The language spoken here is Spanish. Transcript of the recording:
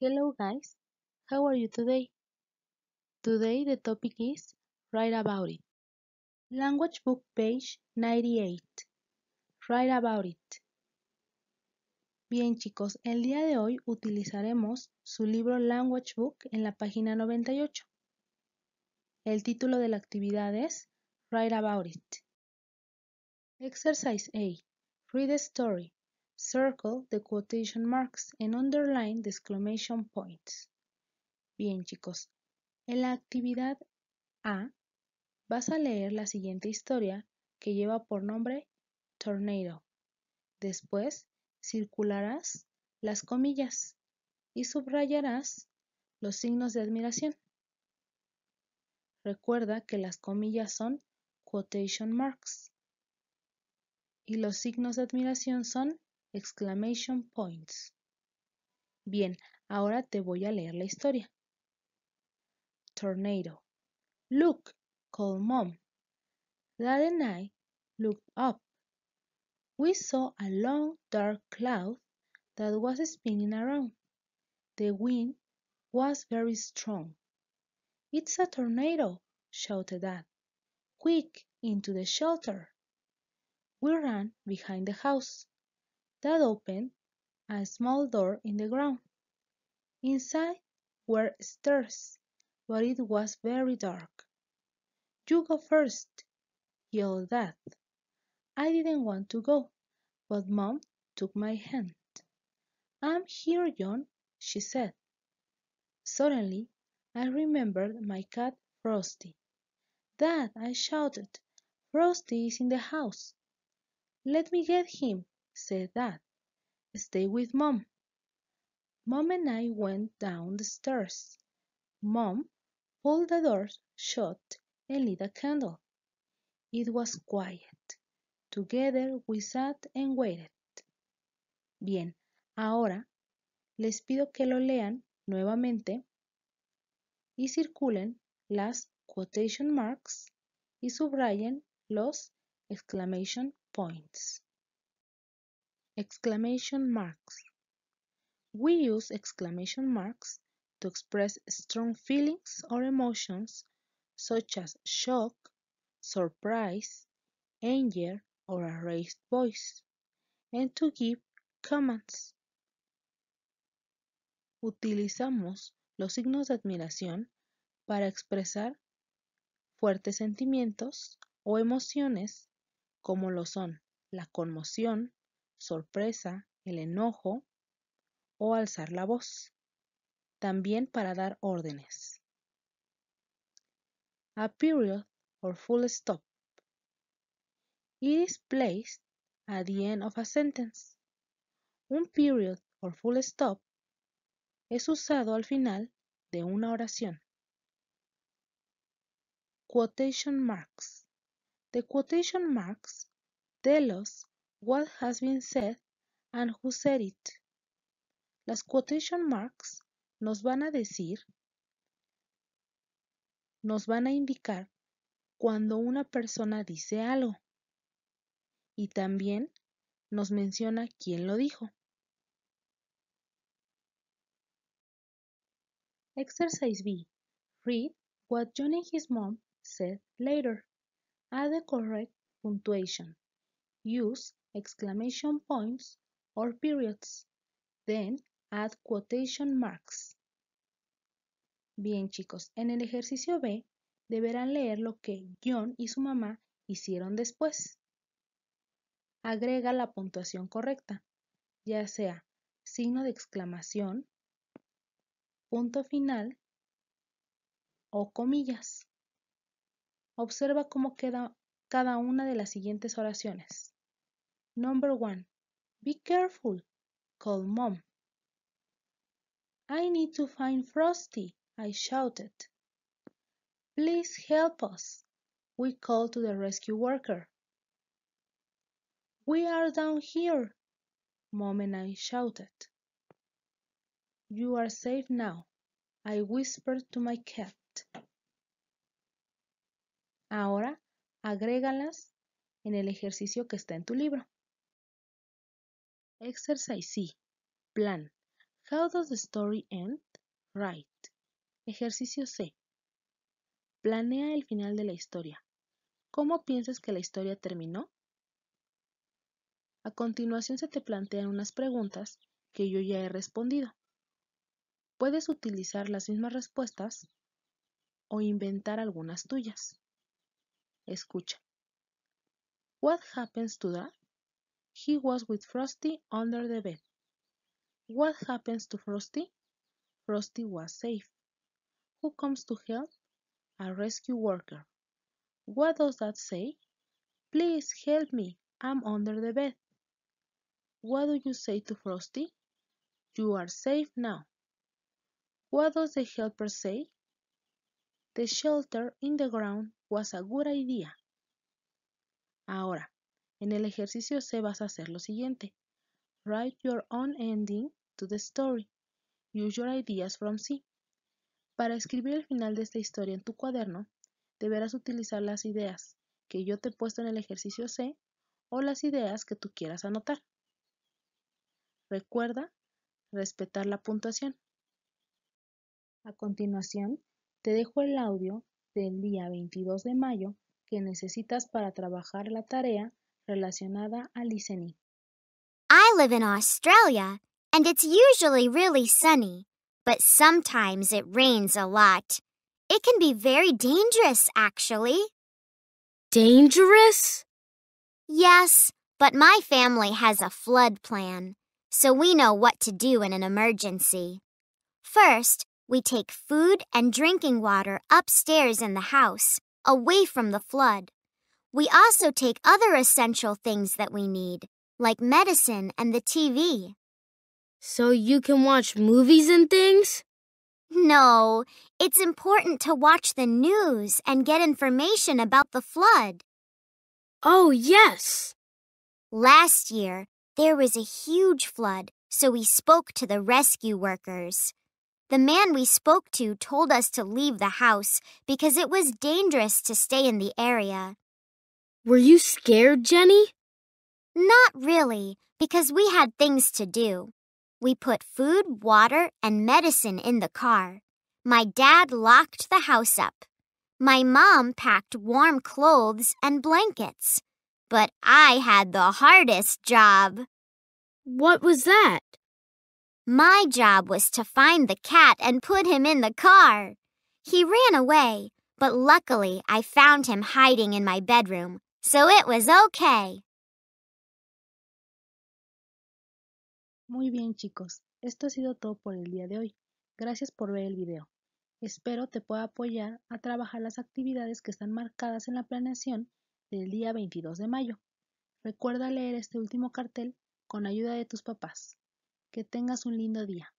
Hello guys, how are you today? Today the topic is Write About It. Language Book page 98. Write About It. Bien chicos, el día de hoy utilizaremos su libro Language Book en la página 98. El título de la actividad es Write About It. Exercise A. Read a story. Circle the quotation marks and underline the exclamation points. Bien chicos, en la actividad A vas a leer la siguiente historia que lleva por nombre Tornado. Después circularás las comillas y subrayarás los signos de admiración. Recuerda que las comillas son quotation marks y los signos de admiración son Exclamation points. Bien, ahora te voy a leer la historia. Tornado. Look, called mom. Dad and I looked up. We saw a long dark cloud that was spinning around. The wind was very strong. It's a tornado, shouted Dad. Quick, into the shelter. We ran behind the house that opened a small door in the ground. Inside were stairs, but it was very dark. You go first, yelled Dad. I didn't want to go, but Mom took my hand. I'm here, John, she said. Suddenly, I remembered my cat, Frosty. Dad, I shouted, Frosty is in the house. Let me get him, said that. Stay with Mom. Mom and I went down the stairs. Mom pulled the door shut and lit a candle. It was quiet. Together we sat and waited. Bien, ahora les pido que lo lean nuevamente y circulen las quotation marks y subrayen los exclamation points. Exclamation marks. We use exclamation marks to express strong feelings or emotions such as shock, surprise, anger, or a raised voice, and to give comments. Utilizamos los signos de admiración para expresar fuertes sentimientos o emociones como lo son la conmoción, sorpresa, el enojo o alzar la voz, también para dar órdenes. A period or full stop. It is placed at the end of a sentence. Un period or full stop es usado al final de una oración. Quotation marks. The quotation marks tell us what has been said and who said it. Las quotation marks nos van a decir, nos van a indicar cuando una persona dice algo y también nos menciona quién lo dijo. Exercise B. Read what John and his mom said later. Add the correct punctuation use exclamation points or periods, then add quotation marks. Bien chicos, en el ejercicio B deberán leer lo que John y su mamá hicieron después. Agrega la puntuación correcta, ya sea signo de exclamación, punto final o comillas. Observa cómo queda cada una de las siguientes oraciones. Number 1. Be careful. Call mom. I need to find Frosty, I shouted. Please help us. We called to the rescue worker. We are down here, mom and I shouted. You are safe now, I whispered to my cat. Ahora, agrégalas en el ejercicio que está en tu libro. Exercise C. Plan. How does the story end? Write. Ejercicio C. Planea el final de la historia. ¿Cómo piensas que la historia terminó? A continuación se te plantean unas preguntas que yo ya he respondido. Puedes utilizar las mismas respuestas o inventar algunas tuyas. Escucha. What happens to that? He was with Frosty under the bed. What happens to Frosty? Frosty was safe. Who comes to help? A rescue worker. What does that say? Please help me. I'm under the bed. What do you say to Frosty? You are safe now. What does the helper say? The shelter in the ground was a good idea. Ahora, En el ejercicio C vas a hacer lo siguiente. Write your own ending to the story. Use your ideas from C. Para escribir el final de esta historia en tu cuaderno, deberás utilizar las ideas que yo te he puesto en el ejercicio C o las ideas que tú quieras anotar. Recuerda respetar la puntuación. A continuación, te dejo el audio del día 22 de mayo que necesitas para trabajar la tarea relacionada listening. I live in Australia and it's usually really sunny, but sometimes it rains a lot. It can be very dangerous, actually. Dangerous? Yes, but my family has a flood plan, so we know what to do in an emergency. First, we take food and drinking water upstairs in the house, away from the flood. We also take other essential things that we need, like medicine and the TV. So you can watch movies and things? No, it's important to watch the news and get information about the flood. Oh, yes. Last year, there was a huge flood, so we spoke to the rescue workers. The man we spoke to told us to leave the house because it was dangerous to stay in the area. Were you scared, Jenny? Not really, because we had things to do. We put food, water, and medicine in the car. My dad locked the house up. My mom packed warm clothes and blankets. But I had the hardest job. What was that? My job was to find the cat and put him in the car. He ran away, but luckily I found him hiding in my bedroom, so it was Muy bien, chicos. Esto ha sido todo por el día de hoy. Gracias por ver el video. Espero te pueda apoyar a trabajar las actividades que están marcadas en la planeación del día 22 de mayo. Recuerda leer este último cartel con ayuda de tus papás. Que tengas un lindo día.